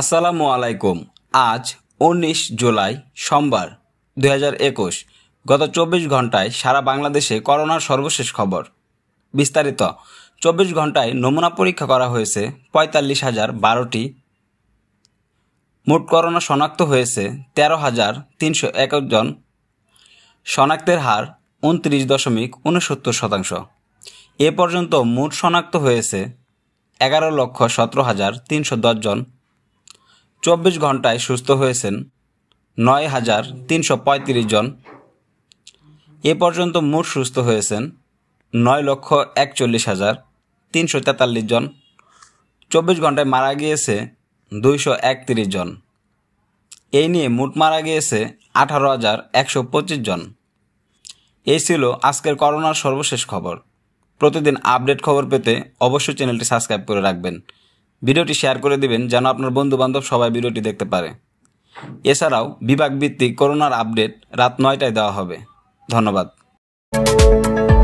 আসসালামু আলাইকুম আজ উনিশ জুলাই সোমবার দু গত চব্বিশ ঘন্টায় সারা বাংলাদেশে করোনার সর্বশেষ খবর বিস্তারিত চব্বিশ ঘন্টায় নমুনা পরীক্ষা করা হয়েছে পঁয়তাল্লিশ হাজার বারোটি মোট করোনা শনাক্ত হয়েছে তেরো হাজার তিনশো একজন জন শনাক্তের হার উনত্রিশ দশমিক উনসত্তর শতাংশ এ পর্যন্ত মোট শনাক্ত হয়েছে এগারো লক্ষ সতেরো হাজার তিনশো দশজন জন চব্বিশ ঘন্টায় সুস্থ হয়েছেন নয় হাজার তিনশো পঁয়ত্রিশ জন এ পর্যন্ত মোট সুস্থ হয়েছেন নয় লক্ষ একচল্লিশ হাজার তিনশো তেতাল্লিশ জন চব্বিশ ঘন্টায় মারা গিয়েছে দুইশো একত্রিশ জন এই নিয়ে মোট মারা গিয়েছে আঠারো হাজার একশো পঁচিশ জন এই ছিল আজকের করোনার সর্বশেষ খবর প্রতিদিন আপডেট খবর পেতে অবশ্যই চ্যানেলটি সাবস্ক্রাইব করে রাখবেন ভিডিওটি শেয়ার করে দিবেন যেন আপনার বন্ধুবান্ধব সবাই ভিডিওটি দেখতে পারে এছাড়াও ভিত্তিক করোনার আপডেট রাত নয়টায় দেওয়া হবে ধন্যবাদ